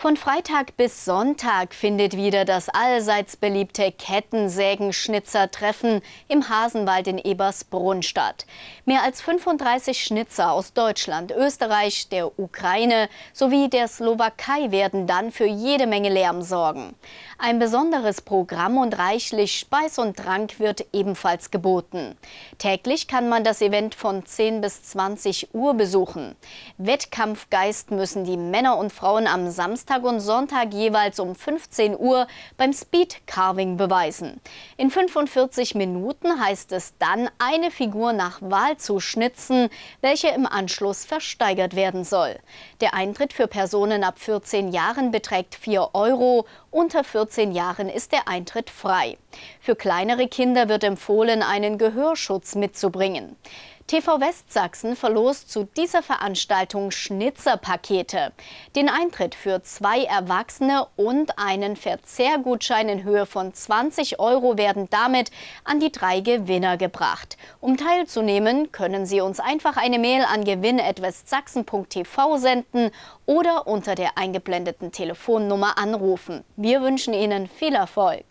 Von Freitag bis Sonntag findet wieder das allseits beliebte Kettensägen-Schnitzer-Treffen im Hasenwald in Ebersbrunn statt. Mehr als 35 Schnitzer aus Deutschland, Österreich, der Ukraine sowie der Slowakei werden dann für jede Menge Lärm sorgen. Ein besonderes Programm und reichlich Speis und Trank wird ebenfalls geboten. Täglich kann man das Event von 10 bis 20 Uhr besuchen. Wettkampfgeist müssen die Männer und Frauen am Samstag Samstag und Sonntag jeweils um 15 Uhr beim Speed Carving beweisen. In 45 Minuten heißt es dann, eine Figur nach Wahl zu schnitzen, welche im Anschluss versteigert werden soll. Der Eintritt für Personen ab 14 Jahren beträgt 4 Euro, unter 14 Jahren ist der Eintritt frei. Für kleinere Kinder wird empfohlen, einen Gehörschutz mitzubringen. TV Westsachsen verlost zu dieser Veranstaltung Schnitzerpakete. Den Eintritt für zwei Erwachsene und einen Verzehrgutschein in Höhe von 20 Euro werden damit an die drei Gewinner gebracht. Um teilzunehmen, können Sie uns einfach eine Mail an gewinn.westsachsen.tv senden oder unter der eingeblendeten Telefonnummer anrufen. Wir wünschen Ihnen viel Erfolg.